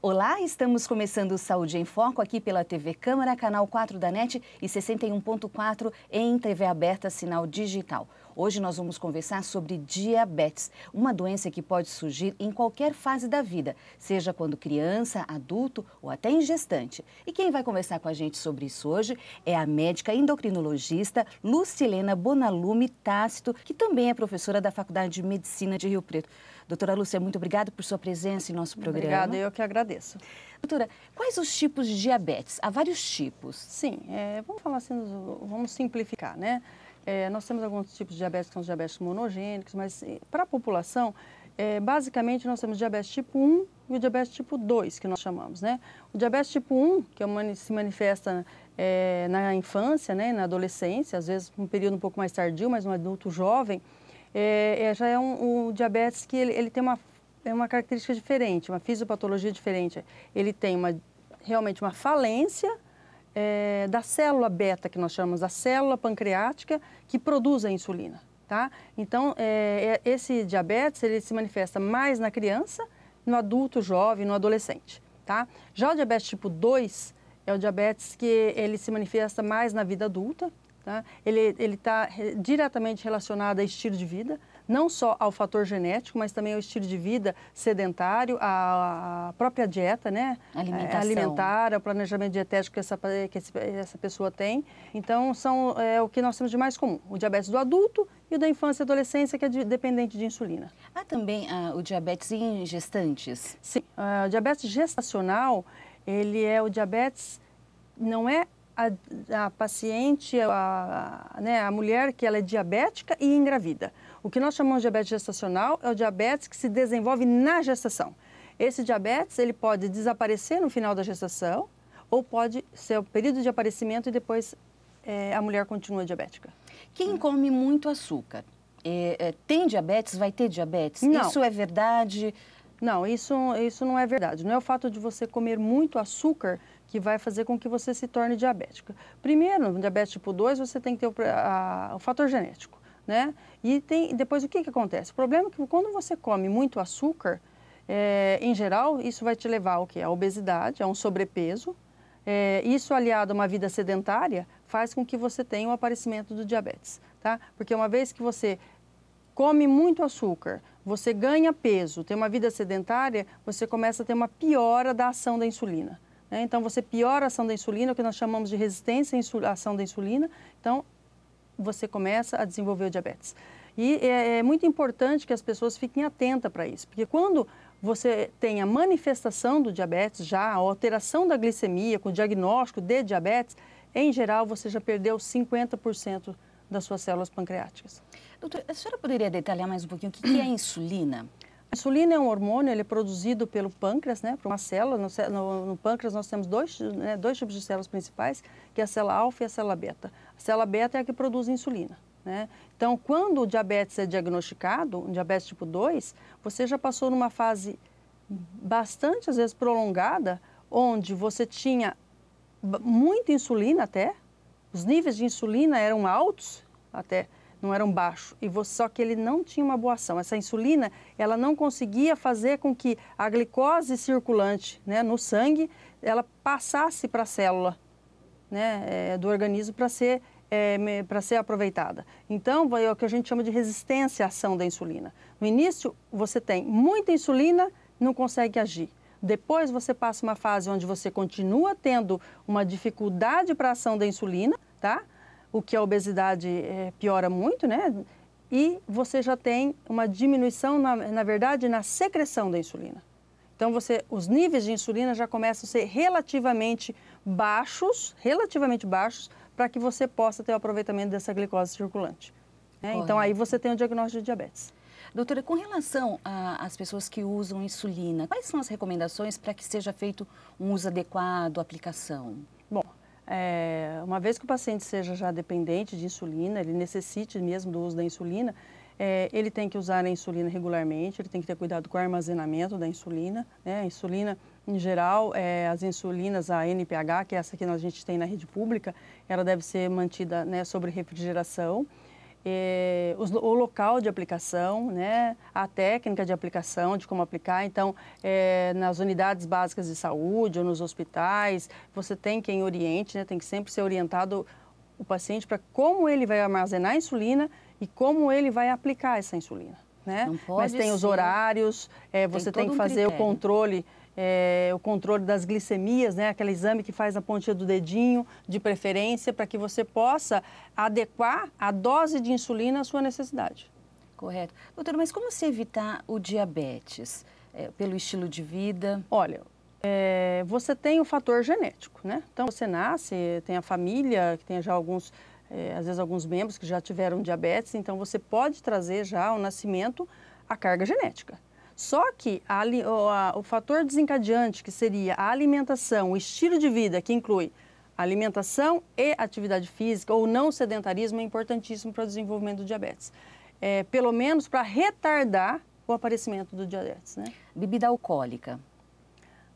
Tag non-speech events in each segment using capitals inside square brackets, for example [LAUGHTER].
Olá, estamos começando Saúde em Foco aqui pela TV Câmara, canal 4 da NET e 61.4 em TV aberta, sinal digital. Hoje nós vamos conversar sobre diabetes, uma doença que pode surgir em qualquer fase da vida, seja quando criança, adulto ou até em gestante. E quem vai conversar com a gente sobre isso hoje é a médica endocrinologista Lucilena Bonalume Tácito, que também é professora da Faculdade de Medicina de Rio Preto. Doutora Lúcia, muito obrigada por sua presença em nosso programa. Obrigada, eu que agradeço. Doutora, quais os tipos de diabetes? Há vários tipos. Sim, é, vamos falar assim, vamos simplificar, né? É, nós temos alguns tipos de diabetes que são os diabetes monogênicos, mas para a população, é, basicamente nós temos diabetes tipo 1 e o diabetes tipo 2, que nós chamamos, né? O diabetes tipo 1, que é, se manifesta é, na infância, né, na adolescência, às vezes um período um pouco mais tardio, mas um adulto jovem, é, é, já é um, um diabetes que ele, ele, tem uma, é uma característica diferente, uma fisiopatologia diferente. Ele tem uma, realmente uma falência é, da célula beta, que nós chamamos da célula pancreática, que produz a insulina. Tá? Então, é, é, esse diabetes ele se manifesta mais na criança, no adulto jovem, no adolescente. Tá? Já o diabetes tipo 2 é o diabetes que ele se manifesta mais na vida adulta. Tá? Ele está diretamente relacionado a estilo de vida não só ao fator genético, mas também ao estilo de vida sedentário, à própria dieta, né? Alimentação. É, alimentar, ao planejamento dietético que essa, que essa pessoa tem. Então, são é, o que nós temos de mais comum. O diabetes do adulto e o da infância e adolescência, que é de, dependente de insulina. Há também ah, o diabetes em gestantes? Sim. Ah, o diabetes gestacional, ele é o diabetes... Não é a, a, paciente, a, a, né, a mulher que ela é diabética e engravida. O que nós chamamos de diabetes gestacional é o diabetes que se desenvolve na gestação. Esse diabetes ele pode desaparecer no final da gestação ou pode ser o período de aparecimento e depois é, a mulher continua diabética. Quem hum. come muito açúcar é, é, tem diabetes? Vai ter diabetes? Não. Isso é verdade? Não, isso, isso não é verdade. Não é o fato de você comer muito açúcar que vai fazer com que você se torne diabética. Primeiro, no diabetes tipo 2, você tem que ter o, a, o fator genético né? E tem, depois o que, que acontece? O problema é que quando você come muito açúcar, é, em geral, isso vai te levar ao que? A obesidade, a um sobrepeso. É, isso aliado a uma vida sedentária faz com que você tenha o aparecimento do diabetes, tá? Porque uma vez que você come muito açúcar, você ganha peso, tem uma vida sedentária, você começa a ter uma piora da ação da insulina. Né? Então, você piora a ação da insulina, o que nós chamamos de resistência à ação da insulina. Então, você começa a desenvolver o diabetes. E é, é muito importante que as pessoas fiquem atentas para isso, porque quando você tem a manifestação do diabetes já, a alteração da glicemia com o diagnóstico de diabetes, em geral você já perdeu 50% das suas células pancreáticas. Doutor, a senhora poderia detalhar mais um pouquinho o que, que é a insulina? A insulina é um hormônio, ele é produzido pelo pâncreas, né, por uma célula. No, no, no pâncreas nós temos dois, né, dois tipos de células principais, que é a célula alfa e a célula beta célula beta é a que produz insulina. Né? Então, quando o diabetes é diagnosticado, um diabetes tipo 2, você já passou numa fase bastante, às vezes, prolongada, onde você tinha muita insulina até, os níveis de insulina eram altos até, não eram baixos, e você, só que ele não tinha uma boa ação. Essa insulina, ela não conseguia fazer com que a glicose circulante né, no sangue, ela passasse para a célula né, eh, do organismo para ser é, eh, para ser aproveitada. Então, é o que a gente chama de resistência à ação da insulina. No início, você tem muita insulina, não consegue agir. Depois, você passa uma fase onde você continua tendo uma dificuldade para a ação da insulina, tá? O que a obesidade é, piora muito, né? E você já tem uma diminuição, na, na verdade, na secreção da insulina. Então, você, os níveis de insulina já começam a ser relativamente baixos, relativamente baixos, para que você possa ter o aproveitamento dessa glicose circulante. Né? Então, aí você tem o diagnóstico de diabetes. Doutora, com relação às pessoas que usam insulina, quais são as recomendações para que seja feito um uso adequado, aplicação? Bom, é, uma vez que o paciente seja já dependente de insulina, ele necessite mesmo do uso da insulina, é, ele tem que usar a insulina regularmente, ele tem que ter cuidado com o armazenamento da insulina. Né? A insulina em geral, é, as insulinas, a NPH, que é essa que a gente tem na rede pública, ela deve ser mantida né, sobre refrigeração. É, os, o local de aplicação, né, a técnica de aplicação, de como aplicar. Então, é, nas unidades básicas de saúde ou nos hospitais, você tem quem oriente, né, tem que sempre ser orientado o paciente para como ele vai armazenar a insulina e como ele vai aplicar essa insulina. Né? Mas tem ser. os horários, é, você tem, tem que fazer um o controle é, o controle das glicemias, né? aquele exame que faz na pontinha do dedinho, de preferência, para que você possa adequar a dose de insulina à sua necessidade. Correto. Doutora, mas como se evitar o diabetes? É, pelo estilo de vida? Olha, é, você tem o fator genético, né? Então você nasce, tem a família, que tem já alguns, é, às vezes alguns membros que já tiveram diabetes, então você pode trazer já ao nascimento a carga genética. Só que a, o, o fator desencadeante, que seria a alimentação, o estilo de vida, que inclui alimentação e atividade física, ou não sedentarismo, é importantíssimo para o desenvolvimento do diabetes. É, pelo menos para retardar o aparecimento do diabetes. Né? Bebida alcoólica.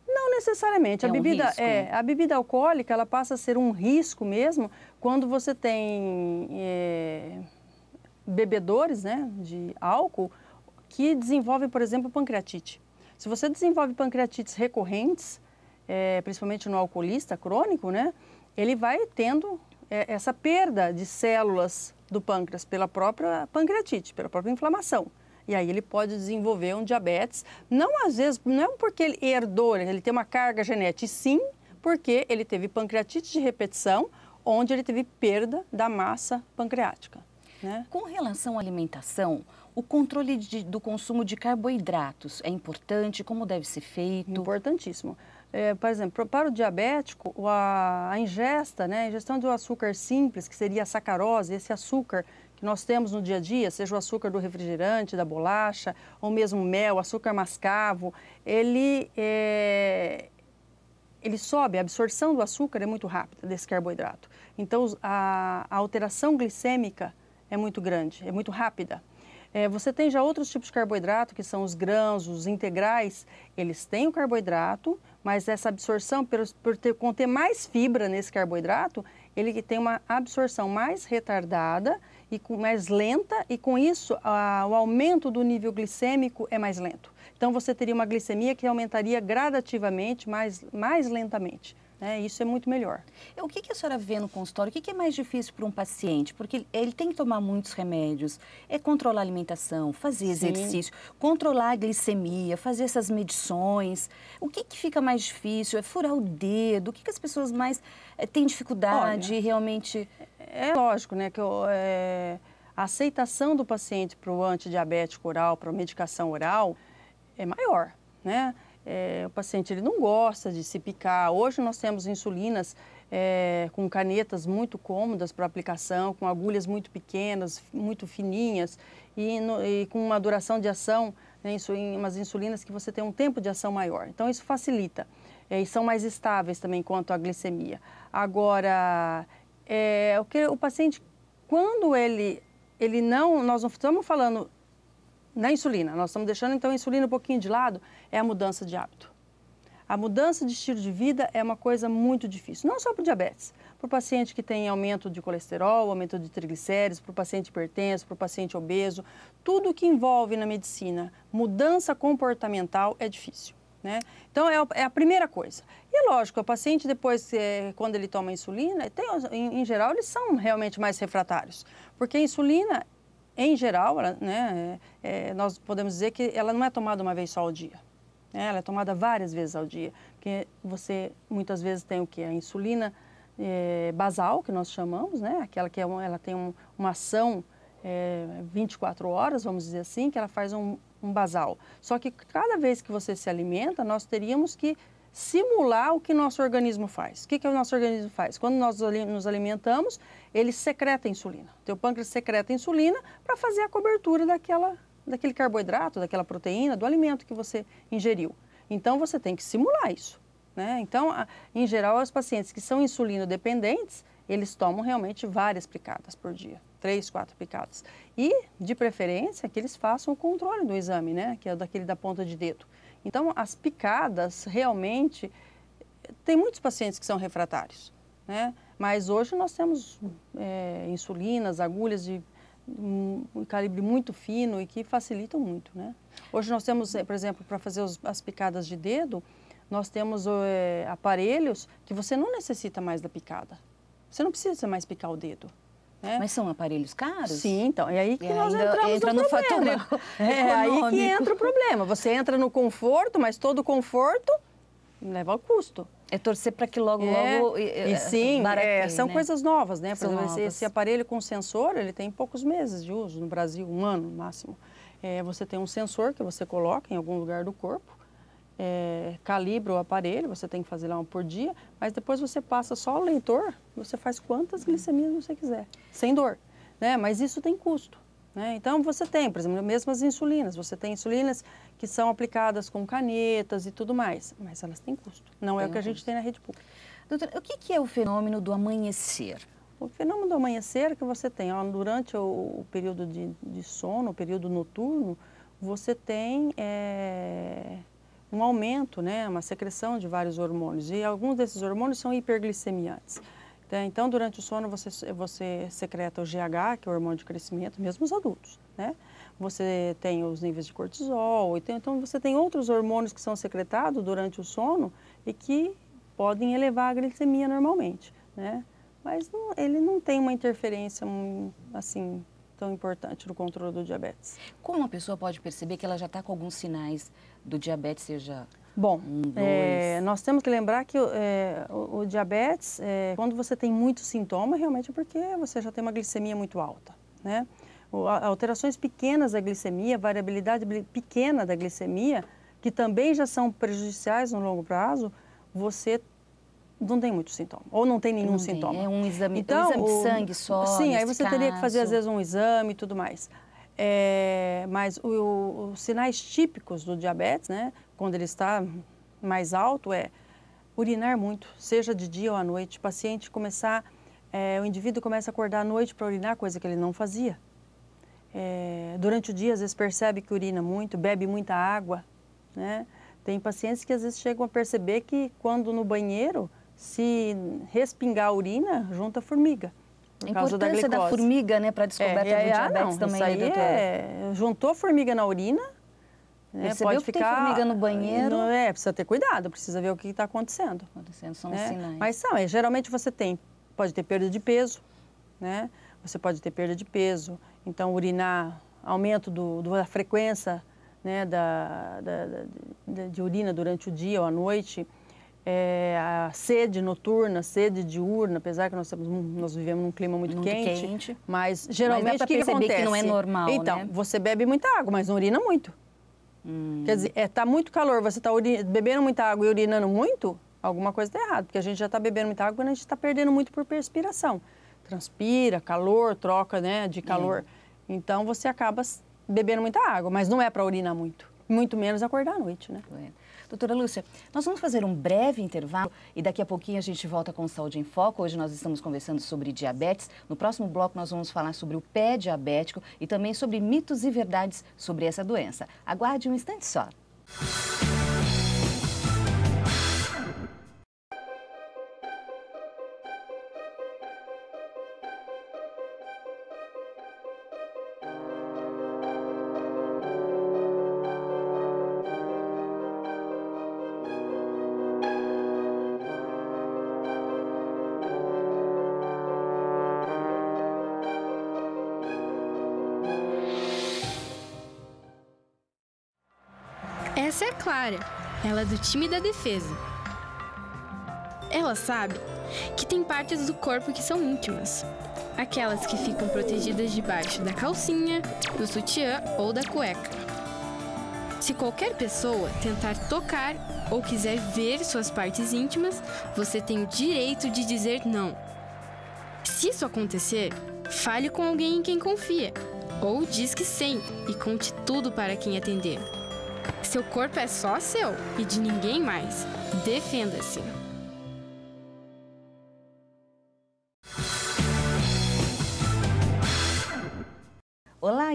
Não necessariamente. É a, bebida, um risco, é, né? a bebida alcoólica ela passa a ser um risco mesmo quando você tem é, bebedores né, de álcool que desenvolve, por exemplo, pancreatite. Se você desenvolve pancreatites recorrentes, é, principalmente no alcoolista crônico, né, ele vai tendo é, essa perda de células do pâncreas pela própria pancreatite, pela própria inflamação. E aí ele pode desenvolver um diabetes, não às vezes, não é porque ele herdou, né, ele tem uma carga genética, e sim porque ele teve pancreatite de repetição, onde ele teve perda da massa pancreática. Né? Com relação à alimentação, o controle de, do consumo de carboidratos é importante? Como deve ser feito? Importantíssimo. É, por exemplo, para o diabético, a, a ingesta, né, a ingestão do açúcar simples, que seria a sacarose, esse açúcar que nós temos no dia a dia, seja o açúcar do refrigerante, da bolacha, ou mesmo mel, açúcar mascavo, ele, é, ele sobe, a absorção do açúcar é muito rápida desse carboidrato. Então, a, a alteração glicêmica é muito grande, é muito rápida. É, você tem já outros tipos de carboidrato, que são os grãos, os integrais, eles têm o carboidrato, mas essa absorção, por, por ter, conter mais fibra nesse carboidrato, ele tem uma absorção mais retardada e com, mais lenta, e com isso a, o aumento do nível glicêmico é mais lento. Então você teria uma glicemia que aumentaria gradativamente, mais, mais lentamente. Né? Isso é muito melhor. O que, que a senhora vê no consultório? O que, que é mais difícil para um paciente? Porque ele tem que tomar muitos remédios. É controlar a alimentação, fazer exercício, controlar a glicemia, fazer essas medições. O que, que fica mais difícil? É furar o dedo? O que, que as pessoas mais é, têm dificuldade Olha, realmente? É, é lógico, né? Que eu, é... a aceitação do paciente para o antidiabético oral, para a medicação oral, é maior, né? é, o paciente ele não gosta de se picar. Hoje nós temos insulinas é, com canetas muito cômodas para aplicação, com agulhas muito pequenas, muito fininhas e, no, e com uma duração de ação, né, em umas insulinas que você tem um tempo de ação maior. Então isso facilita é, e são mais estáveis também quanto à glicemia. Agora, é, o que o paciente quando ele ele não, nós não estamos falando na insulina. Nós estamos deixando então a insulina um pouquinho de lado, é a mudança de hábito. A mudança de estilo de vida é uma coisa muito difícil, não só para o diabetes, para o paciente que tem aumento de colesterol, aumento de triglicéridos, para o paciente hipertenso, para o paciente obeso, tudo que envolve na medicina mudança comportamental é difícil. Né? Então, é, é a primeira coisa. E é lógico, o paciente, depois, é, quando ele toma insulina, tem, em, em geral, eles são realmente mais refratários, porque a insulina em geral, né, é, é, nós podemos dizer que ela não é tomada uma vez só ao dia. Né? Ela é tomada várias vezes ao dia, porque você muitas vezes tem o que? A insulina é, basal, que nós chamamos, né? aquela que é uma, ela tem um, uma ação é, 24 horas, vamos dizer assim, que ela faz um, um basal. Só que cada vez que você se alimenta, nós teríamos que simular o que nosso organismo faz. O que, que o nosso organismo faz? Quando nós nos alimentamos, ele secreta insulina. O teu pâncreas secreta insulina para fazer a cobertura daquela, daquele carboidrato, daquela proteína, do alimento que você ingeriu. Então, você tem que simular isso. Né? Então, a, em geral, os pacientes que são insulino-dependentes, eles tomam realmente várias picadas por dia, três, quatro picadas. E, de preferência, que eles façam o controle do exame, né? que é daquele da ponta de dedo. Então, as picadas realmente. Tem muitos pacientes que são refratários, né? Mas hoje nós temos é, insulinas, agulhas de um calibre muito fino e que facilitam muito, né? Hoje nós temos, é, por exemplo, para fazer os, as picadas de dedo, nós temos é, aparelhos que você não necessita mais da picada. Você não precisa mais picar o dedo. É. Mas são aparelhos caros? Sim, então. E aí que nós entramos entra no, no problema. [LAUGHS] [LAUGHS] É aí que entra o problema. Você entra no conforto, mas todo conforto leva ao custo. É torcer para que logo, é, logo. E, sim, é, são né? coisas novas, né? Por exemplo, novas. Esse, esse, aparelho com sensor, ele tem poucos meses de uso no Brasil, um ano no máximo. É, você tem um sensor que você coloca em algum lugar do corpo é, calibra o aparelho, você tem que fazer lá uma por dia, mas depois você passa só o leitor, você faz quantas glicemias você quiser, sem dor. Né? Mas isso tem custo. Né? Então você tem, por exemplo, mesmo as insulinas, você tem insulinas que são aplicadas com canetas e tudo mais, mas elas têm custo. Não tem é o que a gente tem na rede pública. Doutora, o que, que é o fenômeno do amanhecer? O fenômeno do amanhecer é que você tem, ó, durante o, o período de, de, sono, o período noturno, você tem é, um aumento, né, uma secreção de vários hormônios. E alguns desses hormônios são hiperglicemiantes. Né, então, durante o sono, você, você secreta o GH, que é o hormônio de crescimento, mesmo os adultos, né? Você tem os níveis de cortisol, então, então você tem outros hormônios que são secretados durante o sono e que podem elevar a glicemia normalmente, né? Mas não, ele não tem uma interferência, assim, tão importante no controle do diabetes. Como uma pessoa pode perceber que ela já está com alguns sinais do diabetes, seja Bom, um, é, nós temos que lembrar que é, o, o, diabetes, é, quando você tem muitos sintomas realmente é porque você já tem uma glicemia muito alta, né? O, alterações pequenas da glicemia, variabilidade pequena da glicemia, que também já são prejudiciais no longo prazo, você não tem muito sintoma, ou não tem nenhum não sintoma. Tem. É um exame, então, um exame o, de sangue só. Sim, aí você caso. teria que fazer às vezes um exame e tudo mais. É, mas o, o, os sinais típicos do diabetes, né, quando ele está mais alto, é urinar muito, seja de dia ou à noite. O paciente começar, é, o indivíduo começa a acordar à noite para urinar, coisa que ele não fazia. É, durante o dia, às vezes percebe que urina muito, bebe muita água, né? Tem pacientes que às vezes chegam a perceber que quando no banheiro se respingar urina, junta formiga. Por a importância da, da formiga, né, para descoberta é, é, do ah, diabetes ah, também, isso aí, né, doutora? É, juntou formiga na urina, né, pode que ficar, tem formiga no banheiro? Não, é, precisa ter cuidado, precisa ver o que está acontecendo. Acontecendo, são né? sinais. Mas são, é, geralmente você tem, pode ter perda de peso, né? Você pode ter perda de peso, então urinar, aumento do, da frequência né, da, da, da de urina durante o dia ou à noite, é, a sede noturna, sede diurna, apesar que nós, temos, nós vivemos num clima muito, muito quente, quente, mas geralmente o que, que acontece? que não é normal, Então, né? você bebe muita água, mas não urina muito. Hum. Quer dizer, está é, tá muito calor, você está bebendo muita água e urinando muito, alguma coisa está errada, porque a gente já está bebendo muita água, mas a gente está perdendo muito por perspiração. Transpira, calor, troca né, de calor. Hum. Então, você acaba bebendo muita água, mas não é para urinar muito, muito menos acordar à noite, né? É. Doutora Lúcia, nós vamos fazer um breve intervalo e daqui a pouquinho a gente volta com Saúde em Foco. Hoje nós estamos conversando sobre diabetes. No próximo bloco nós vamos falar sobre o pé diabético e também sobre mitos e verdades sobre essa doença. Aguarde um instante só. Música área, ela é do time da defesa. Ela sabe que tem partes do corpo que são íntimas, aquelas que ficam protegidas debaixo da calcinha, do sutiã ou da cueca. Se qualquer pessoa tentar tocar ou quiser ver suas partes íntimas, você tem o direito de dizer não. Se isso acontecer, fale com alguém em quem confia, ou diz que sim e conte tudo para quem atender. Seu corpo é só seu e de ninguém mais. Defenda-se.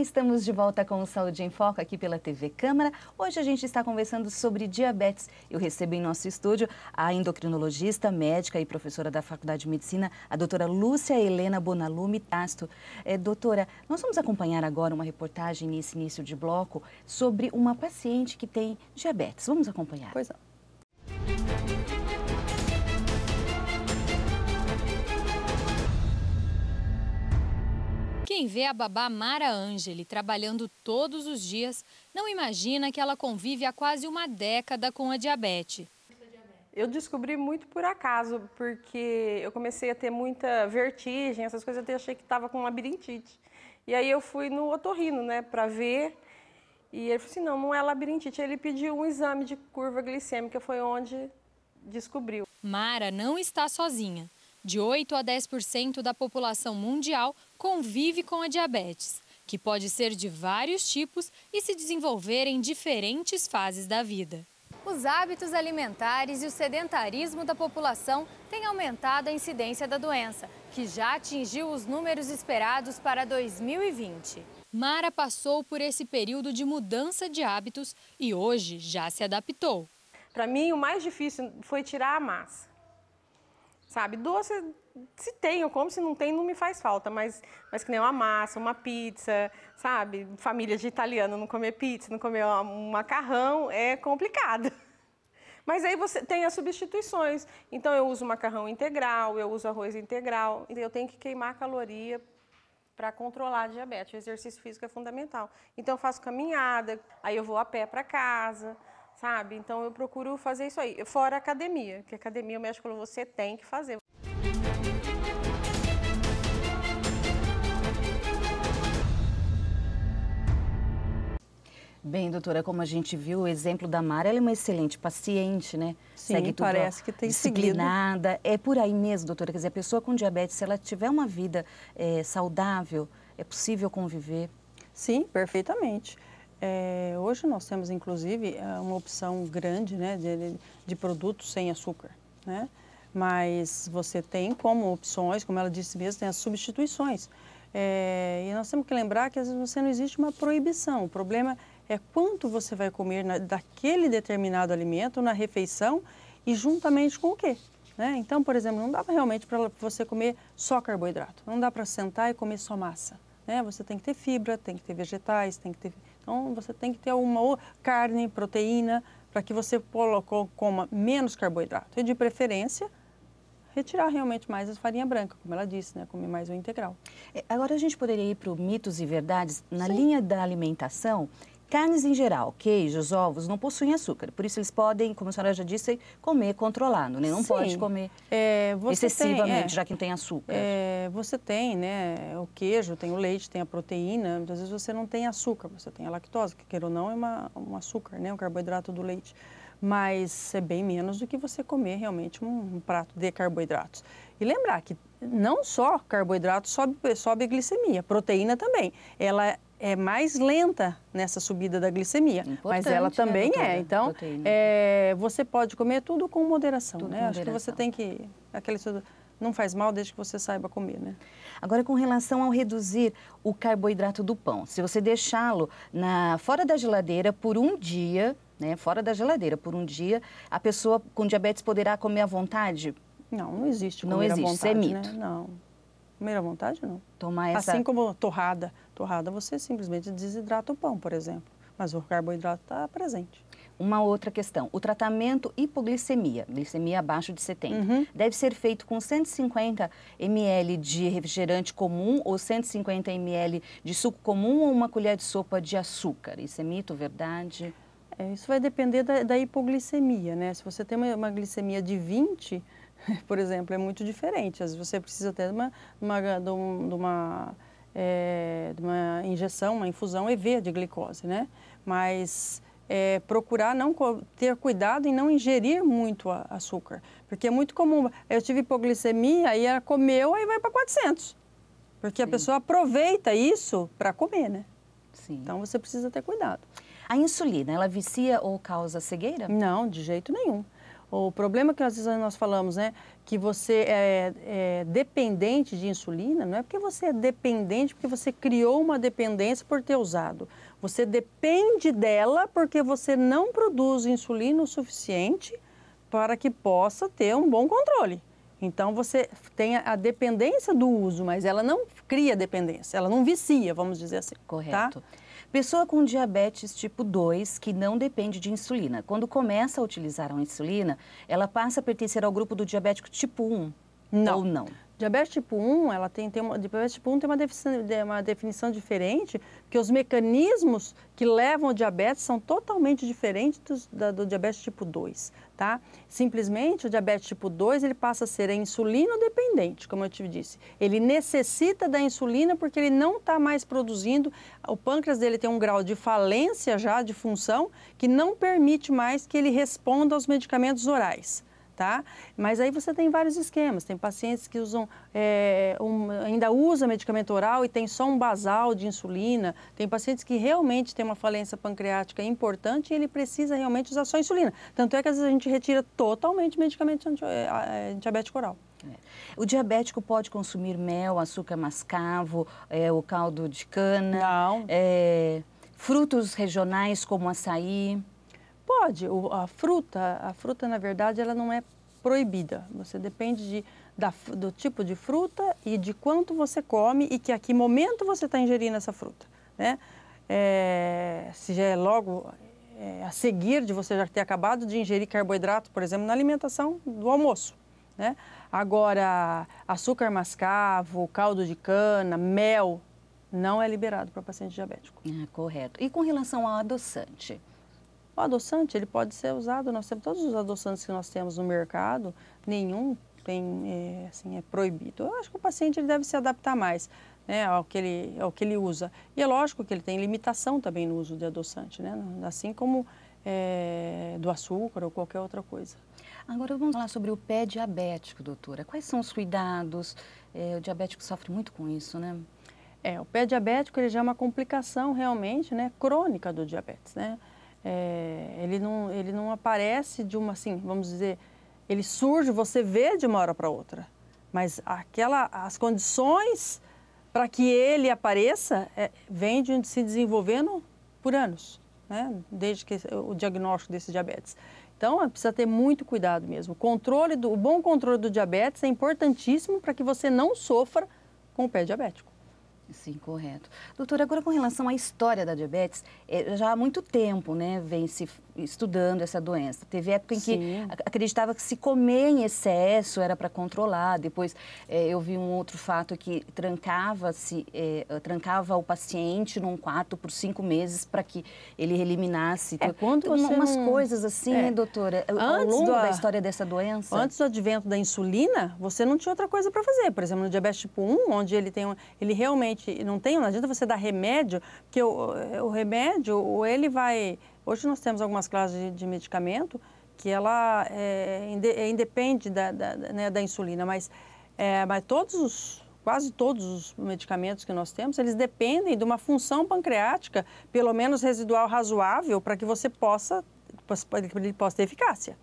estamos de volta com o Saúde em Foco aqui pela TV Câmara. Hoje a gente está conversando sobre diabetes. Eu recebo em nosso estúdio a endocrinologista, médica e professora da Faculdade de Medicina, a doutora Lúcia Helena Bonalume Tasto. É, doutora, nós vamos acompanhar agora uma reportagem nesse início de bloco sobre uma paciente que tem diabetes. Vamos acompanhar. Pois é. Quem vê a babá Mara Angeli trabalhando todos os dias não imagina que ela convive há quase uma década com a diabetes. Eu descobri muito por acaso, porque eu comecei a ter muita vertigem, essas coisas, eu achei que estava com labirintite. E aí eu fui no otorrino, né, para ver. E ele falou assim: não, não é labirintite. Ele pediu um exame de curva glicêmica, foi onde descobriu. Mara não está sozinha de 8 a 10% da população mundial convive com a diabetes, que pode ser de vários tipos e se desenvolver em diferentes fases da vida. Os hábitos alimentares e o sedentarismo da população têm aumentado a incidência da doença, que já atingiu os números esperados para 2020. Mara passou por esse período de mudança de hábitos e hoje já se adaptou. Para mim, o mais difícil foi tirar a massa. Sabe, doce, se tem, eu como, se não tem, não me faz falta, mas, mas que nem uma massa, uma pizza, sabe? Família de italiano não comer pizza, não comer um macarrão é complicado. [LAUGHS] Mas aí você tem as substituições. Então eu uso macarrão integral, eu uso arroz integral. Eu tenho que queimar caloria para controlar a diabetes. O exercício físico é fundamental. Então eu faço caminhada, aí eu vou a pé para casa sabe? Então eu procuro fazer isso aí. Fora academia, que academia o médico falou, você tem que fazer. Bem, doutora, como a gente viu, o exemplo da Mara, ela é uma excelente paciente, né? Sim, Segue tudo parece que tem disciplinada. Seguido. É por aí mesmo, doutora. Quer dizer, a pessoa com diabetes, se ela tiver uma vida é, saudável, é possível conviver? Sim, perfeitamente. É, hoje nós temos, inclusive, é, uma opção grande né, de, de produtos sem açúcar, né? Mas você tem como opções, como ela disse mesmo, tem as substituições. É, e nós temos que lembrar que às vezes você não existe uma proibição. O problema é quanto você vai comer na, daquele determinado alimento na refeição e juntamente com o quê? Né? Então, por exemplo, não dá realmente para você comer só carboidrato. Não dá para sentar e comer só massa. Né? Você tem que ter fibra, tem que ter vegetais, tem que ter então, você tem que ter uma carne, proteína, para que você colocou, coma menos carboidrato. E, de preferência, retirar realmente mais a farinha branca, como ela disse, né? Comer mais o integral. É, agora a gente poderia ir para o mitos e verdades. Na Sim. linha da alimentação, Carnes em geral, queijos, ovos, não possuem açúcar. Por isso, eles podem, como a senhora já disse, comer controlado, né? Não Sim. pode comer é, excessivamente, tem, é, já que não tem açúcar. É, você tem, né? O queijo, tem o leite, tem a proteína. Muitas vezes você não tem açúcar, você tem a lactose, que queira ou não, é uma, um açúcar, né? O carboidrato do leite. Mas é bem menos do que você comer realmente um, um prato de carboidratos. E lembrar que não só carboidrato sobe, sobe glicemia, proteína também. Ela é mais lenta nessa subida da glicemia, Importante, mas ela né, também né, é. Então, é, você pode comer tudo com moderação, tudo né? Com Acho moderação. que você tem que aquele não faz mal desde que você saiba comer, né? Agora, com relação ao reduzir o carboidrato do pão, se você deixá-lo na fora da geladeira por um dia, né, fora da geladeira por um dia, a pessoa com diabetes poderá comer à vontade? Não, não existe comer não existe, à é vontade, é mito. Né? Não, comer à vontade não. Tomar essa... Assim como torrada, torrada, você simplesmente desidrata o pão, por exemplo, mas o carboidrato está presente. Uma outra questão, o tratamento hipoglicemia, glicemia abaixo de 70, uhum. deve ser feito com 150 ml de refrigerante comum ou 150 ml de suco comum ou uma colher de sopa de açúcar. Isso é mito, verdade? É, isso vai depender da, da, hipoglicemia, né? Se você tem uma, uma, glicemia de 20, [LAUGHS] por exemplo, é muito diferente. Às vezes você precisa até de uma, uma, de uma é, de uma injeção, uma infusão EV de glicose, né? Mas é, procurar não ter cuidado em não ingerir muito açúcar, porque é muito comum. Eu tive hipoglicemia, aí ela comeu, aí vai para 400, porque Sim. a pessoa aproveita isso para comer, né? Sim. Então você precisa ter cuidado. A insulina, ela vicia ou causa cegueira? Não, de jeito nenhum. O problema é que às vezes nós falamos, né? que você é, é, dependente de insulina, não é porque você é dependente, porque você criou uma dependência por ter usado. Você depende dela porque você não produz insulina o suficiente para que possa ter um bom controle. Então você tem a dependência do uso, mas ela não cria dependência, ela não vicia, vamos dizer assim. Tá? Correto. Tá? Pessoa com diabetes tipo 2 que não depende de insulina. Quando começa a utilizar a insulina, ela passa a pertencer ao grupo do diabético tipo 1. Não. Ou não? Diabetes tipo 1, ela tem, tem uma, diabetes tipo 1 tem uma definição, uma definição diferente, porque os mecanismos que levam ao diabetes são totalmente diferentes do, da, do diabetes tipo 2, tá? Simplesmente o diabetes tipo 2, ele passa a ser insulino dependente, como eu te disse. Ele necessita da insulina porque ele não está mais produzindo, o pâncreas dele tem um grau de falência já, de função, que não permite mais que ele responda aos medicamentos orais tá? Mas aí você tem vários esquemas. Tem pacientes que usam, é, um, ainda usa medicamento oral e tem só um basal de insulina. Tem pacientes que realmente têm uma falência pancreática importante e ele precisa realmente usar só insulina. Tanto é que às vezes a gente retira totalmente medicamento anti, eh, eh, é, diabético oral. O diabético pode consumir mel, açúcar mascavo, é, o caldo de cana, é, frutos regionais como açaí. Pode, o, a fruta, a fruta na verdade ela não é proibida. Você depende de, da, do tipo de fruta e de quanto você come e que a que momento você está ingerindo essa fruta, né? É, se já é logo é, a seguir de você já ter acabado de ingerir carboidrato, por exemplo, na alimentação do almoço, né? Agora, açúcar mascavo, caldo de cana, mel, não é liberado para paciente diabético. É, correto. E com relação ao adoçante? O adoçante ele pode ser usado, nós temos todos os adoçantes que nós temos no mercado, nenhum tem, é, assim, é proibido. Eu acho que o paciente ele deve se adaptar mais né, ao, que ele, ao que ele usa. E é lógico que ele tem limitação também no uso de adoçante, né? assim como é, do açúcar ou qualquer outra coisa. Agora vamos falar sobre o pé diabético, doutora. Quais são os cuidados? É, o diabético sofre muito com isso, né? É, o pé diabético ele já é uma complicação realmente né, crônica do diabetes, né? É, ele, não, ele não aparece de uma, assim, vamos dizer, ele surge, você vê de uma hora para outra. Mas aquela, as condições para que ele apareça é, vem de se desenvolvendo por anos, né? desde que o diagnóstico desse diabetes. Então, precisa ter muito cuidado mesmo. O, controle do, o bom controle do diabetes é importantíssimo para que você não sofra com o pé diabético. Sim, correto. Doutora, agora com relação à história da diabetes, eh, já há muito tempo né, vem se estudando essa doença. Teve época em que Sim. acreditava que se comer em excesso era para controlar. Depois eh, eu vi um outro fato que trancava-se, eh, eh, trancava o paciente num quarto por cinco meses para que ele eliminasse. É, então, quando você umas não... coisas assim, é. né, doutora? Antes ao longo do... da história dessa doença. Antes do advento da insulina, você não tinha outra coisa para fazer. Por exemplo, no diabetes tipo 1, onde ele tem um, ele realmente não tem, não adianta você dar remédio, porque o, o remédio, ou ele vai Hoje nós temos algumas classes de, de medicamento que ela é, é, é independe da, da, né, da insulina, mas, é, mas todos os, quase todos os medicamentos que nós temos, eles dependem de uma função pancreática, pelo menos residual razoável, para que você possa, ele possa ter eficácia,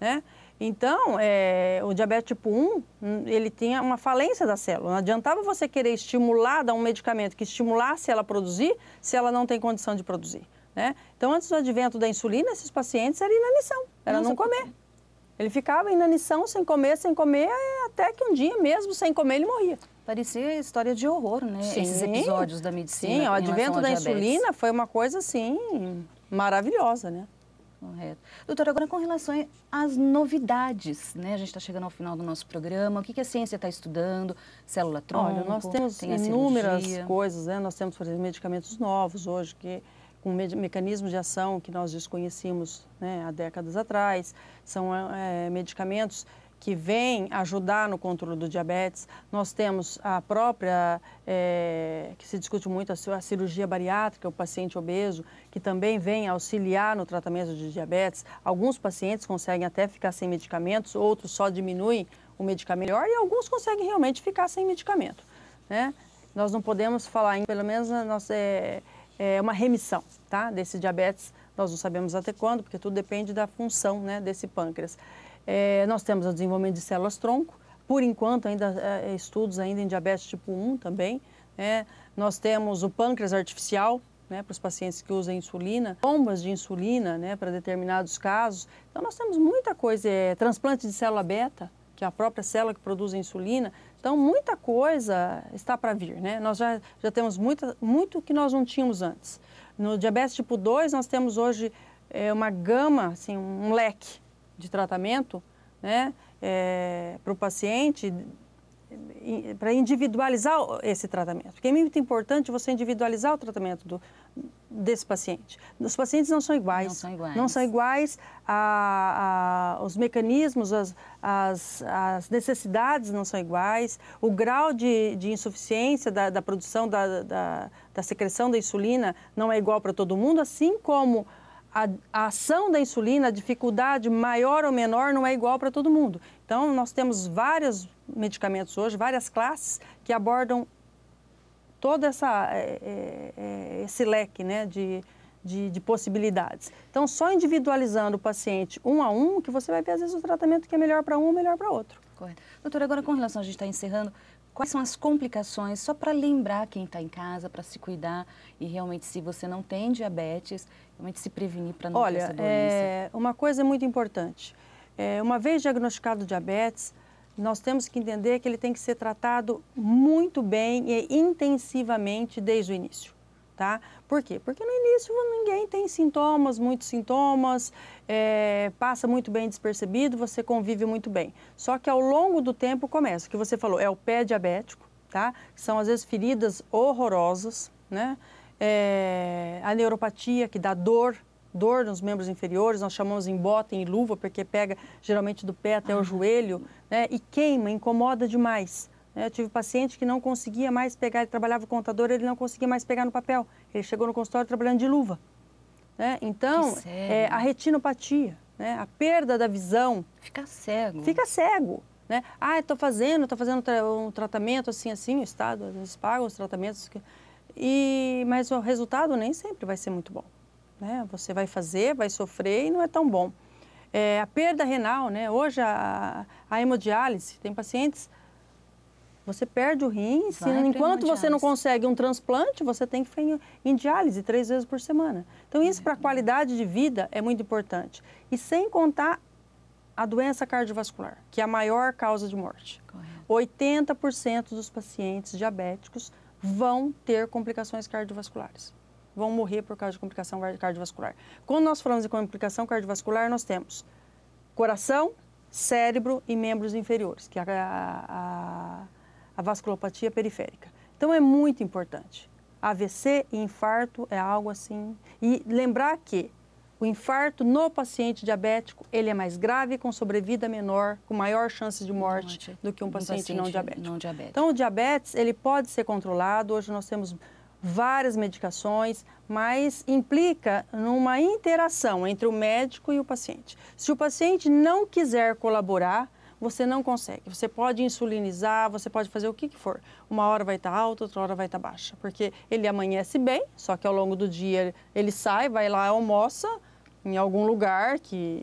né? Então, é, o diabetes tipo 1, hum, ele tinha uma falência da célula. Não adiantava você querer estimular, dar um medicamento que estimulasse ela a produzir, se ela não tem condição de produzir. Né? Então, antes do advento da insulina, esses pacientes eram inanição, era não comer. Ele ficava inanição, sem comer, sem comer, até que um dia mesmo, sem comer, ele morria. Parecia história de horror, né? Sim. Esses episódios da medicina. Sim, o advento da insulina foi uma coisa, assim, maravilhosa, né? Correto. Doutora, agora com relação às novidades, né? A gente está chegando ao final do nosso programa. O que, que a ciência está estudando? Célula tronco? Olha, nós temos inúmeras cirurgia. coisas, né? Nós temos, por exemplo, medicamentos novos hoje que com me mecanismos de ação que nós desconhecíamos né, há décadas atrás, são é, medicamentos que vêm ajudar no controle do diabetes. Nós temos a própria, é, que se discute muito, a cirurgia bariátrica, o paciente obeso, que também vem auxiliar no tratamento de diabetes. Alguns pacientes conseguem até ficar sem medicamentos, outros só diminuem o medicamento melhor e alguns conseguem realmente ficar sem medicamento. Né? Nós não podemos falar, em, pelo menos nossa é, é, uma remissão tá? desse diabetes. Nós não sabemos até quando, porque tudo depende da função né, desse pâncreas. É, nós temos o desenvolvimento de células-tronco, por enquanto ainda é, é, estudos ainda em diabetes tipo 1 também. Né? Nós temos o pâncreas artificial, né, para os pacientes que usam insulina, bombas de insulina né, para determinados casos. Então, nós temos muita coisa. É, transplante de célula beta, que é a própria célula que produz a insulina, então, muita coisa está para vir, né? Nós já, já temos muita, muito que nós não tínhamos antes. No diabetes tipo 2, nós temos hoje é, uma gama, assim, um leque de tratamento né? É, para o paciente, para individualizar esse tratamento. Porque é muito importante você individualizar o tratamento do, desse paciente. Os pacientes não são iguais. Não são iguais. Não são iguais a, a, os mecanismos, as, as, as, necessidades não são iguais, o grau de, de insuficiência da, da produção da, da, da, secreção da insulina não é igual para todo mundo, assim como a, a ação da insulina, a dificuldade maior ou menor não é igual para todo mundo. Então, nós temos vários medicamentos hoje, várias classes que abordam todo essa, é, é, é, esse leque né, de, de, de, possibilidades. Então, só individualizando o paciente um a um, que você vai ver, às vezes, o tratamento que é melhor para um, melhor para outro. Correto. Doutora, agora com relação, a gente está encerrando, quais são as complicações, só para lembrar quem está em casa, para se cuidar e realmente, se você não tem diabetes, realmente se prevenir para não Olha, ter essa doença? Olha, é, uma coisa muito importante. É, uma vez diagnosticado diabetes, nós temos que entender que ele tem que ser tratado muito bem e intensivamente desde o início. Tá? Por quê? Porque no início ninguém tem sintomas, muitos sintomas, é, passa muito bem despercebido, você convive muito bem. Só que ao longo do tempo começa, o que você falou, é o pé diabético, tá? São às vezes feridas horrorosas, né? É, a neuropatia que dá dor dor nos membros inferiores, nós chamamos em bota, em luva, porque pega geralmente do pé até ah. o joelho, né? E queima, incomoda demais. Né. Eu tive paciente que não conseguia mais pegar, ele trabalhava contador, ele não conseguia mais pegar no papel. Ele chegou no consultório trabalhando de luva. Né? Então, é, a retinopatia, né? a perda da visão. Fica cego. Fica cego. Né? Ah, estou fazendo, estou fazendo um tratamento assim, assim, o Estado, eles pagam os tratamentos. E, mas o resultado nem sempre vai ser muito bom. Né? Você vai fazer, vai sofrer e não é tão bom. É, a perda renal, né? hoje a, a hemodiálise, tem pacientes, você perde o rim, se, enquanto você não consegue um transplante, você tem que ficar em, em diálise três vezes por semana. Então, isso é. para a uhum. qualidade de vida é muito importante. E sem contar a doença cardiovascular, que é a maior causa de morte. Correto. 80% dos pacientes diabéticos vão ter complicações cardiovasculares vão morrer por causa de complicação cardiovascular. Quando nós falamos de complicação cardiovascular, nós temos coração, cérebro e membros inferiores, que é a, a, a vasculopatia periférica. Então é muito importante. AVC e infarto é algo assim. E lembrar que o infarto no paciente diabético, ele é mais grave, com sobrevida menor, com maior chance de morte, morte do que um paciente, um paciente não, diabético. não diabético. Então, o diabetes, ele pode ser controlado. Hoje nós temos várias medicações, mas implica numa interação entre o médico e o paciente. Se o paciente não quiser colaborar, você não consegue. Você pode insulinizar, você pode fazer o que, que for. Uma hora vai estar tá alta, outra hora vai estar tá baixa. Porque ele amanhece bem, só que ao longo do dia ele sai, vai lá, almoça em algum lugar que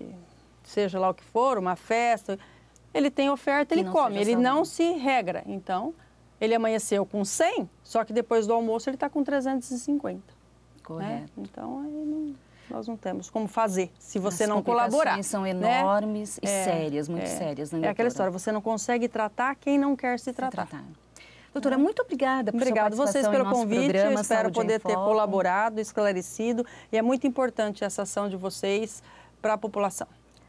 seja lá o que for, uma festa. Ele tem oferta, ele come, ele não se regra. Então, ele amanheceu com 100, só que depois do almoço ele está com 350. Né? Correto. Né? Então, aí não, nós não temos como fazer se você As não colaborar. As são né? enormes né? e é, sérias, muito é, sérias. Né, é aquela história, você não consegue tratar quem não quer se tratar. Se tratar. Doutora, muito obrigada por Obrigada vocês pelo convite. Programa, espero poder ter colaborado, esclarecido. E é muito importante essa ação de vocês para a população.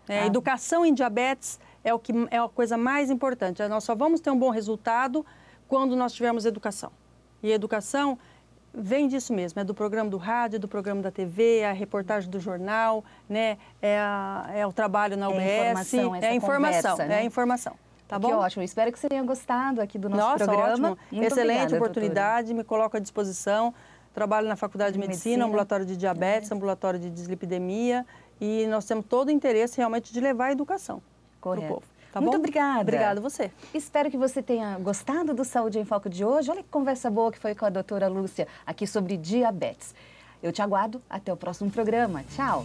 É, ah. Educação em diabetes é, o que, é a coisa mais importante. Nós só vamos ter um bom resultado quando nós tivermos educação. E a educação vem disso mesmo, é do programa do rádio, do programa da TV, é a reportagem do jornal, né? é, a, é o trabalho na UBS, é informação, é informação, conversa, é né? é informação. Tá bom? Que ótimo. Espero que você tenha gostado aqui do nosso Nossa, programa. Muito Excelente obrigada, oportunidade, doutora. me coloco à disposição. Trabalho na Faculdade de Medicina, Medicina. ambulatório de diabetes, é. ambulatório de dislipidemia e nós temos todo o interesse realmente de levar a educação para o povo. Tá Muito bom? obrigada. Obrigada você. Espero que você tenha gostado do Saúde em Foco de hoje. Olha que conversa boa que foi com a doutora Lúcia aqui sobre diabetes. Eu te aguardo até o próximo programa. Tchau.